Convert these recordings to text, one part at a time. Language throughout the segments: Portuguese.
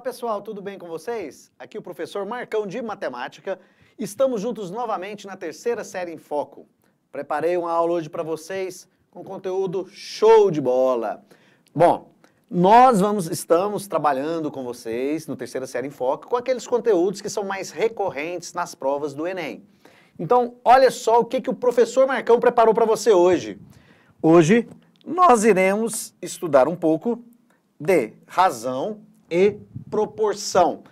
Olá pessoal, tudo bem com vocês? Aqui o professor Marcão de Matemática. Estamos juntos novamente na terceira série em foco. Preparei uma aula hoje para vocês com conteúdo show de bola. Bom, nós vamos estamos trabalhando com vocês no terceira série em foco com aqueles conteúdos que são mais recorrentes nas provas do Enem. Então, olha só o que, que o professor Marcão preparou para você hoje. Hoje nós iremos estudar um pouco de razão e proporção.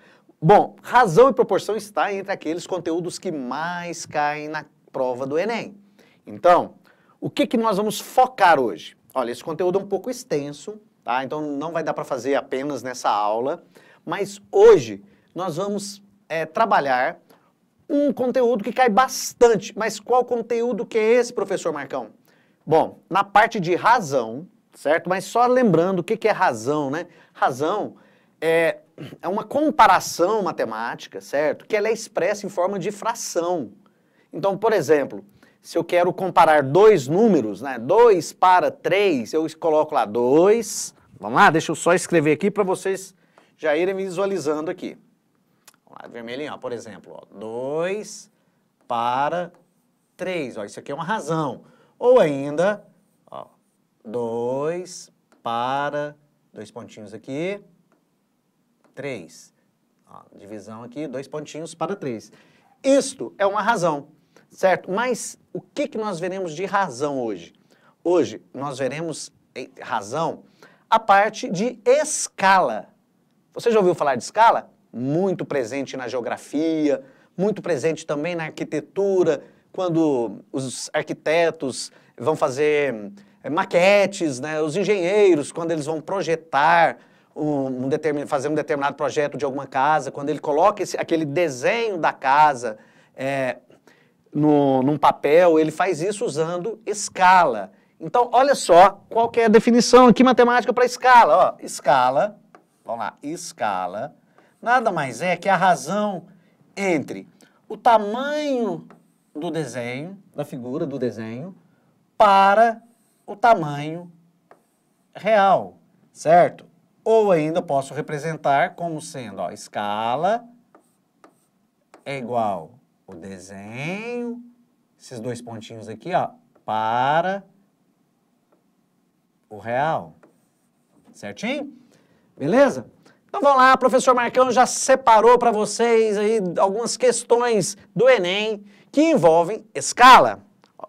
Bom, razão e proporção está entre aqueles conteúdos que mais caem na prova do Enem. Então, o que, que nós vamos focar hoje? Olha, esse conteúdo é um pouco extenso, tá? Então não vai dar para fazer apenas nessa aula, mas hoje nós vamos é, trabalhar um conteúdo que cai bastante. Mas qual conteúdo que é esse, professor Marcão? Bom, na parte de razão, certo? Mas só lembrando o que, que é razão, né? Razão é, é uma comparação matemática, certo? Que ela é expressa em forma de fração. Então, por exemplo, se eu quero comparar dois números, né? 2 para 3, eu coloco lá 2. Vamos lá, deixa eu só escrever aqui para vocês já irem visualizando aqui. Vamos lá, vermelhinho, ó, por exemplo, 2 para 3. isso aqui é uma razão. Ou ainda, 2 para, dois pontinhos aqui, 3. Ó, divisão aqui, dois pontinhos para 3. Isto é uma razão, certo? Mas o que, que nós veremos de razão hoje? Hoje nós veremos razão a parte de escala. Você já ouviu falar de escala? Muito presente na geografia, muito presente também na arquitetura, quando os arquitetos vão fazer hum, maquetes, né? os engenheiros, quando eles vão projetar um, um fazer um determinado projeto de alguma casa, quando ele coloca esse, aquele desenho da casa é, no, num papel, ele faz isso usando escala. Então, olha só qual que é a definição aqui matemática para escala. Ó, escala, vamos lá, escala, nada mais é que a razão entre o tamanho do desenho, da figura do desenho, para o tamanho real, certo? Ou ainda posso representar como sendo, ó, escala é igual o desenho, esses dois pontinhos aqui, ó, para o real. Certinho? Beleza? Então vamos lá, professor Marcão já separou para vocês aí algumas questões do Enem que envolvem escala.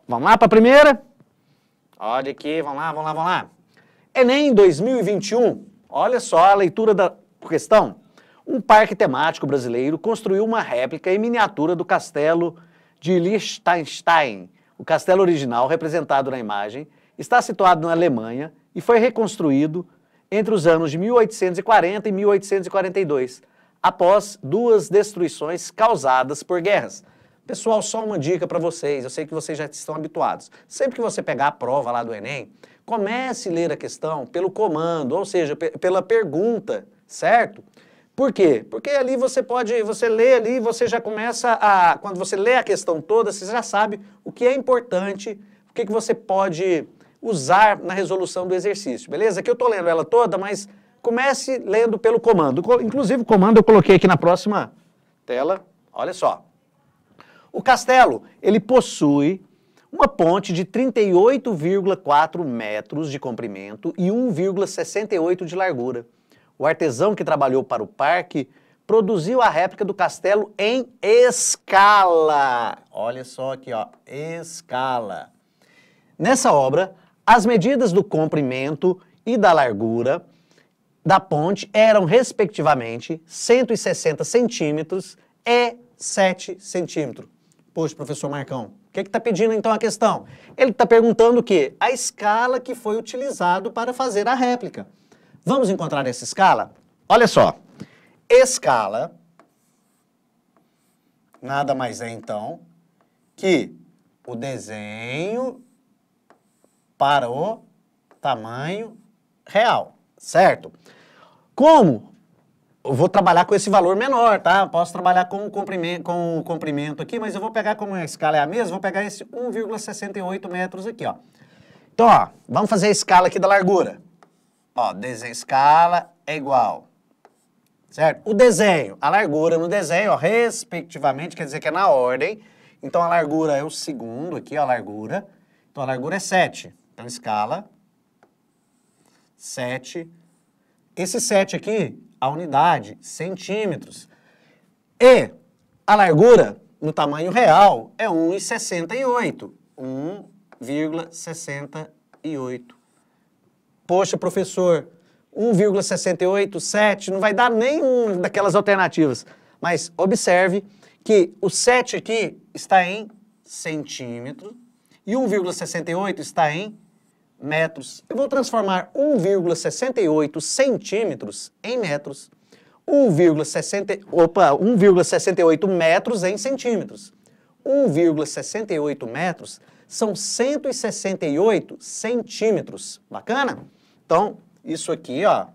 Vamos lá para a primeira? Olha aqui, vamos lá, vamos lá, vamos lá. Enem 2021 Olha só a leitura da questão. Um parque temático brasileiro construiu uma réplica em miniatura do castelo de Liechtenstein. O castelo original, representado na imagem, está situado na Alemanha e foi reconstruído entre os anos de 1840 e 1842, após duas destruições causadas por guerras. Pessoal, só uma dica para vocês, eu sei que vocês já estão habituados. Sempre que você pegar a prova lá do Enem, comece a ler a questão pelo comando, ou seja, pela pergunta, certo? Por quê? Porque ali você pode, você lê ali, você já começa a, quando você lê a questão toda, você já sabe o que é importante, o que, que você pode usar na resolução do exercício, beleza? Que eu estou lendo ela toda, mas comece lendo pelo comando. Inclusive, o comando eu coloquei aqui na próxima tela, olha só. O castelo, ele possui uma ponte de 38,4 metros de comprimento e 1,68 de largura. O artesão que trabalhou para o parque produziu a réplica do castelo em escala. Olha só aqui, ó, escala. Nessa obra, as medidas do comprimento e da largura da ponte eram, respectivamente, 160 centímetros e 7 centímetros. Poxa, professor Marcão, que é está pedindo então a questão? Ele está perguntando o quê? A escala que foi utilizado para fazer a réplica. Vamos encontrar essa escala? Olha só. Escala nada mais é então que o desenho para o tamanho real, certo? Como eu vou trabalhar com esse valor menor, tá? posso trabalhar com o, comprimento, com o comprimento aqui, mas eu vou pegar, como a escala é a mesma, vou pegar esse 1,68 metros aqui, ó. Então, ó, vamos fazer a escala aqui da largura. Ó, desenho escala é igual, certo? O desenho, a largura no desenho, ó, respectivamente, quer dizer que é na ordem. Então, a largura é o segundo aqui, ó, a largura. Então, a largura é 7. Então, escala, 7. Esse 7 aqui a unidade, centímetros. E a largura, no tamanho real, é 1,68. 1,68. Poxa, professor, 1,687 não vai dar nenhum daquelas alternativas. Mas observe que o 7 aqui está em centímetro e 1,68 está em metros. Eu vou transformar 1,68 centímetros em metros, 1,68 metros em centímetros. 1,68 metros são 168 centímetros. Bacana? Então, isso aqui, ó,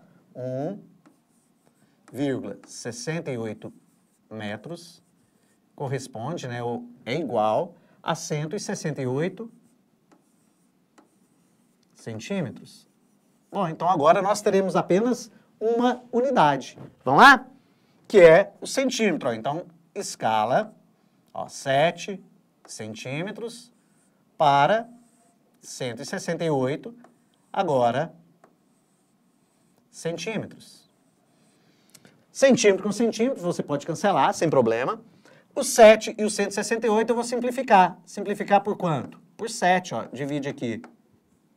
1,68 metros corresponde, né, ou é igual a 168 metros centímetros. Bom, então agora nós teremos apenas uma unidade. Vamos lá? Que é o centímetro. Então, escala, ó, 7 centímetros para 168, agora centímetros. Centímetro com centímetro, você pode cancelar, sem problema. O 7 e o 168 eu vou simplificar. Simplificar por quanto? Por 7, ó, divide aqui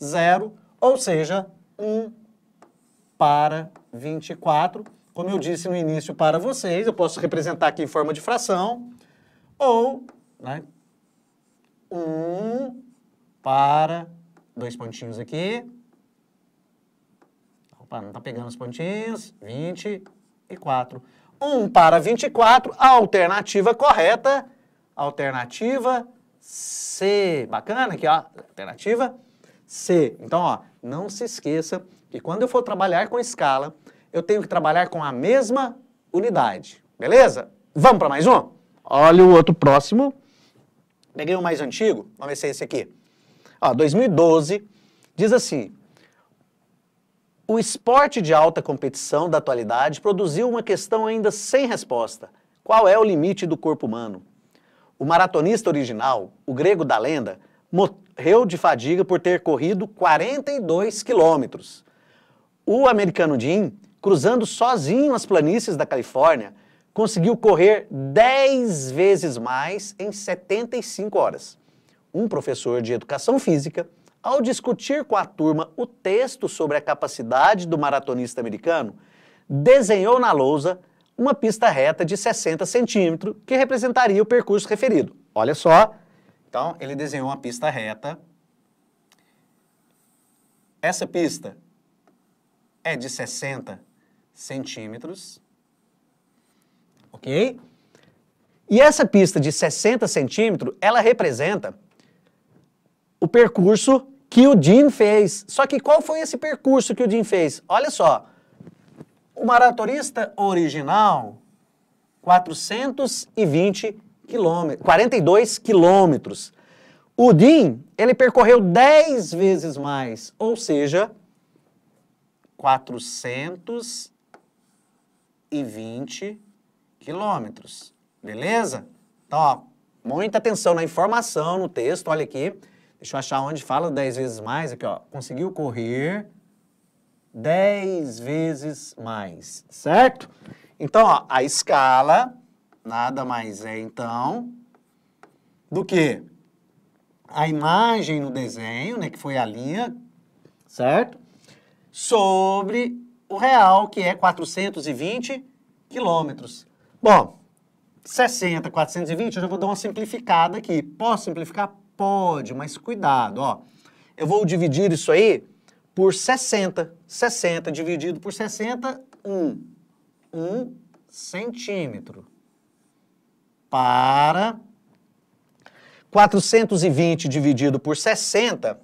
0, ou seja, 1 para 24. Como eu disse no início para vocês, eu posso representar aqui em forma de fração, ou né, 1 para, dois pontinhos aqui, opa, não está pegando os pontinhos, 24. 1 para 24, a alternativa correta, alternativa C. Bacana aqui, ó, alternativa C. C. Então, ó, não se esqueça que quando eu for trabalhar com escala, eu tenho que trabalhar com a mesma unidade. Beleza? Vamos para mais um? Olha o outro próximo. Peguei um mais antigo, vamos ver se é esse aqui. Ó, 2012, diz assim, o esporte de alta competição da atualidade produziu uma questão ainda sem resposta. Qual é o limite do corpo humano? O maratonista original, o grego da lenda, morreu de fadiga por ter corrido 42 quilômetros. O americano Jim, cruzando sozinho as planícies da Califórnia, conseguiu correr 10 vezes mais em 75 horas. Um professor de educação física, ao discutir com a turma o texto sobre a capacidade do maratonista americano, desenhou na lousa uma pista reta de 60 centímetros que representaria o percurso referido. Olha só, então, ele desenhou uma pista reta. Essa pista é de 60 centímetros, ok? E essa pista de 60 centímetros, ela representa o percurso que o Jim fez. Só que qual foi esse percurso que o Jim fez? Olha só, o maratonista original, 420 quilômetros, 42 quilômetros. O Udim, ele percorreu 10 vezes mais, ou seja, 420 quilômetros. Beleza? Então, ó, muita atenção na informação, no texto, olha aqui. Deixa eu achar onde fala 10 vezes mais, aqui ó. Conseguiu correr 10 vezes mais, certo? Então, ó, a escala Nada mais é, então, do que a imagem no desenho, né, que foi a linha, certo? Sobre o real, que é 420 quilômetros. Bom, 60, 420, eu já vou dar uma simplificada aqui. Posso simplificar? Pode, mas cuidado, ó. Eu vou dividir isso aí por 60. 60 dividido por 60, 1. 1 centímetro para 420 dividido por 60,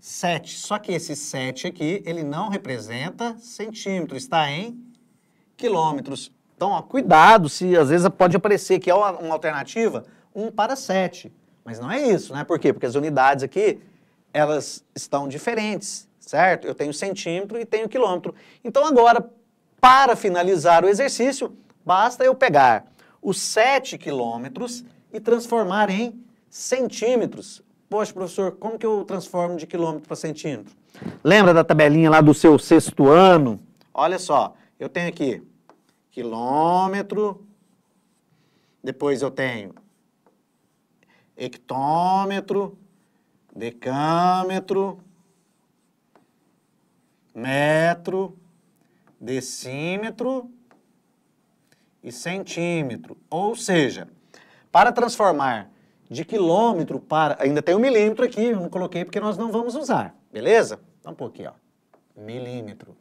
7. Só que esse 7 aqui, ele não representa centímetro, está em quilômetros. Então, ó, cuidado se às vezes pode aparecer que é uma, uma alternativa 1 para 7. Mas não é isso, né? Por quê? Porque as unidades aqui, elas estão diferentes, certo? Eu tenho centímetro e tenho quilômetro. Então, agora, para finalizar o exercício, basta eu pegar os 7 quilômetros e transformar em centímetros. Poxa, professor, como que eu transformo de quilômetro para centímetro? Lembra da tabelinha lá do seu sexto ano? Olha só, eu tenho aqui quilômetro, depois eu tenho hectômetro, decâmetro, metro, decímetro e centímetro. Ou seja, para transformar de quilômetro para... Ainda tem um milímetro aqui, eu não coloquei porque nós não vamos usar, beleza? Então, um pouquinho, ó. Milímetro.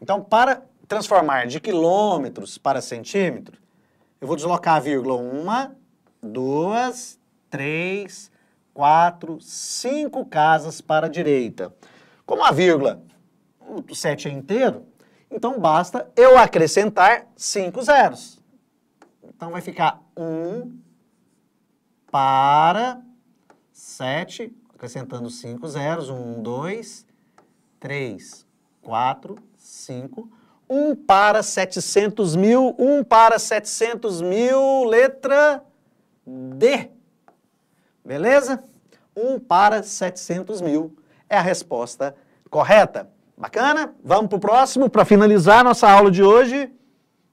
Então, para transformar de quilômetros para centímetro, eu vou deslocar a vírgula uma, duas, três, quatro, cinco casas para a direita. Como a vírgula, o 7 é inteiro, então basta eu acrescentar 5 zeros. Então vai ficar 1 para 7, acrescentando 5 zeros, 1, 2, 3, 4, 5, 1 para 700 mil, 1 para 700 mil, letra D. Beleza? 1 para 700 mil é a resposta correta. Bacana? Vamos para o próximo, para finalizar nossa aula de hoje.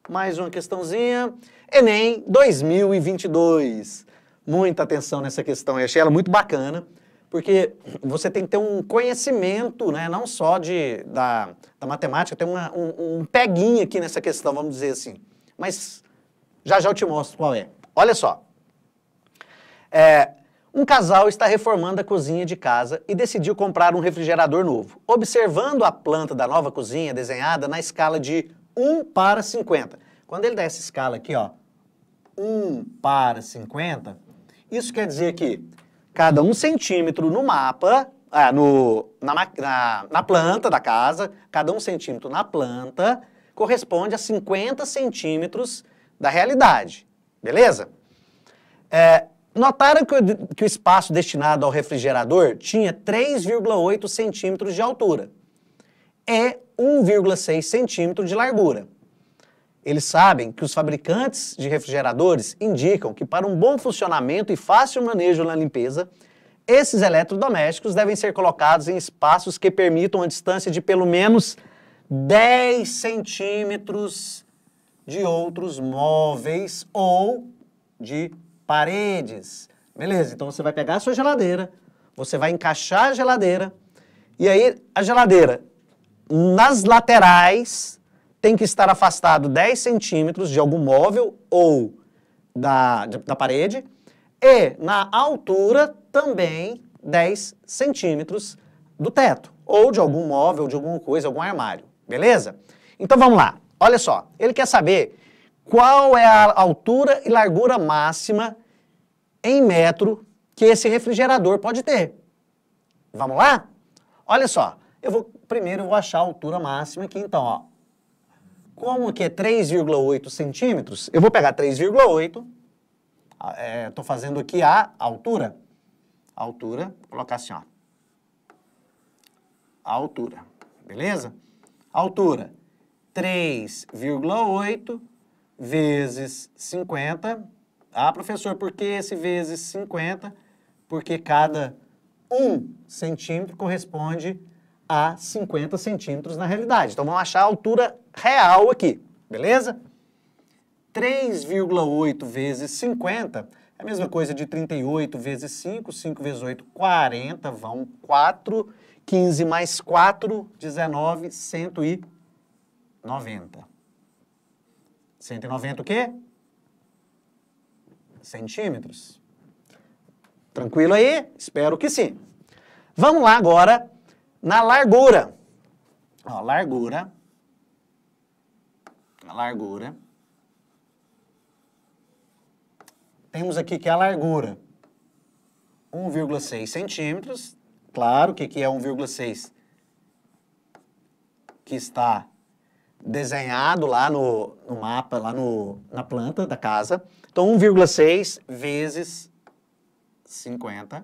Mais uma questãozinha. Enem 2022. Muita atenção nessa questão. Eu achei ela muito bacana, porque você tem que ter um conhecimento, né, não só de, da, da matemática, tem uma, um, um peguinho aqui nessa questão, vamos dizer assim. Mas já já eu te mostro qual é. Olha só. É, um casal está reformando a cozinha de casa e decidiu comprar um refrigerador novo, observando a planta da nova cozinha desenhada na escala de 1 para 50. Quando ele dá essa escala aqui, ó, 1 para 50, isso quer dizer que cada um centímetro no mapa, ah, no, na, na, na planta da casa, cada um centímetro na planta, corresponde a 50 centímetros da realidade, beleza? É, Notaram que o, que o espaço destinado ao refrigerador tinha 3,8 centímetros de altura e 1,6 centímetro de largura. Eles sabem que os fabricantes de refrigeradores indicam que para um bom funcionamento e fácil manejo na limpeza, esses eletrodomésticos devem ser colocados em espaços que permitam uma distância de pelo menos 10 centímetros de outros móveis ou de paredes. Beleza, então você vai pegar a sua geladeira, você vai encaixar a geladeira, e aí a geladeira, nas laterais, tem que estar afastado 10 centímetros de algum móvel ou da, da parede, e na altura também 10 centímetros do teto, ou de algum móvel, de alguma coisa, algum armário, beleza? Então vamos lá, olha só, ele quer saber qual é a altura e largura máxima em metro que esse refrigerador pode ter. Vamos lá? Olha só, eu vou primeiro eu vou achar a altura máxima aqui, então, ó. Como que é 3,8 centímetros, eu vou pegar 3,8, estou ah, é, fazendo aqui a altura, a altura, vou colocar assim, ó. A altura, beleza? A altura, 3,8 vezes 50. Ah, professor, por que esse vezes 50? Porque cada 1 centímetro corresponde a 50 centímetros na realidade. Então, vamos achar a altura real aqui, beleza? 3,8 vezes 50 é a mesma coisa de 38 vezes 5, 5 vezes 8, 40, vão 4, 15 mais 4, 19, 190. 190 o quê? Centímetros. Tranquilo aí? Espero que sim. Vamos lá agora na largura. Ó, largura. largura. Temos aqui que é a largura. 1,6 centímetros. Claro que aqui é 1,6 que está desenhado lá no, no mapa, lá no, na planta da casa. Então, 1,6 vezes 50.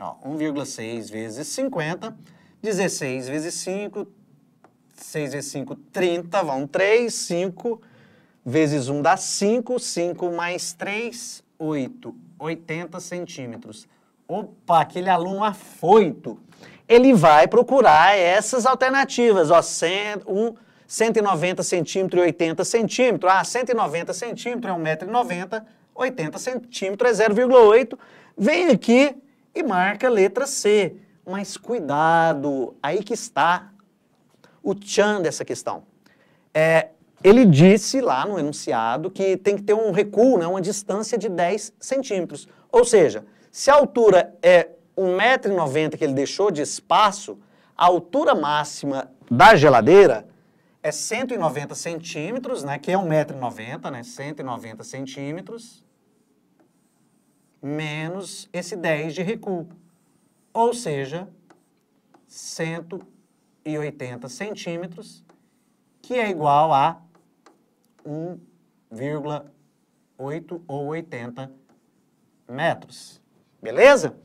Ó, 1,6 vezes 50, 16 vezes 5, 6 vezes 5, 30, vão 3, 5 vezes 1 dá 5, 5 mais 3, 8, 80 centímetros. Opa, aquele aluno afoito! ele vai procurar essas alternativas, ó, 100, um, 190 centímetro e 80 centímetro. Ah, 190 centímetro é 1,90m, 80 centímetro é 0,8. Vem aqui e marca a letra C. Mas cuidado, aí que está o tchan dessa questão. É, ele disse lá no enunciado que tem que ter um recuo, né, uma distância de 10 centímetros. Ou seja, se a altura é 1,90m que ele deixou de espaço, a altura máxima da geladeira é 190 centímetros, né, que é 1,90m, né, 190 centímetros, menos esse 10 de recuo, ou seja, 180 centímetros, que é igual a 1,8 ou 80 metros. Beleza?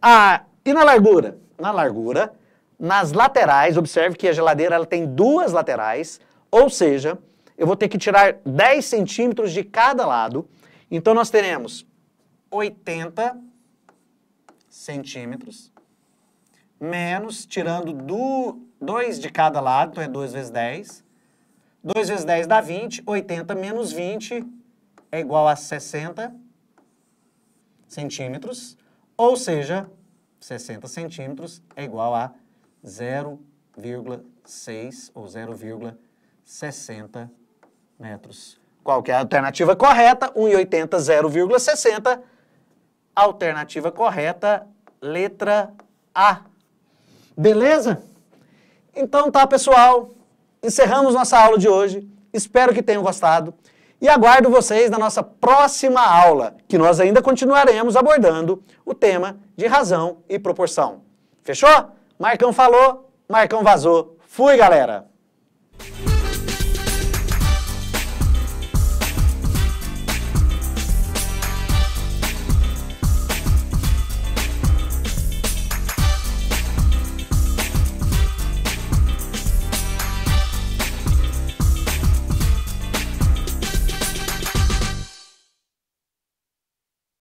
Ah, e na largura? Na largura, nas laterais, observe que a geladeira ela tem duas laterais, ou seja, eu vou ter que tirar 10 centímetros de cada lado. Então nós teremos 80 centímetros menos, tirando 2 de cada lado, então é 2 vezes 10. 2 vezes 10 dá 20, 80 menos 20 é igual a 60 centímetros. Ou seja, 60 centímetros é igual a 0,6 ou 0,60 metros. Qual que é a alternativa correta? 1,80, 0,60. Alternativa correta, letra A. Beleza? Então tá, pessoal. Encerramos nossa aula de hoje. Espero que tenham gostado e aguardo vocês na nossa próxima aula, que nós ainda continuaremos abordando o tema de razão e proporção. Fechou? Marcão falou, Marcão vazou. Fui, galera!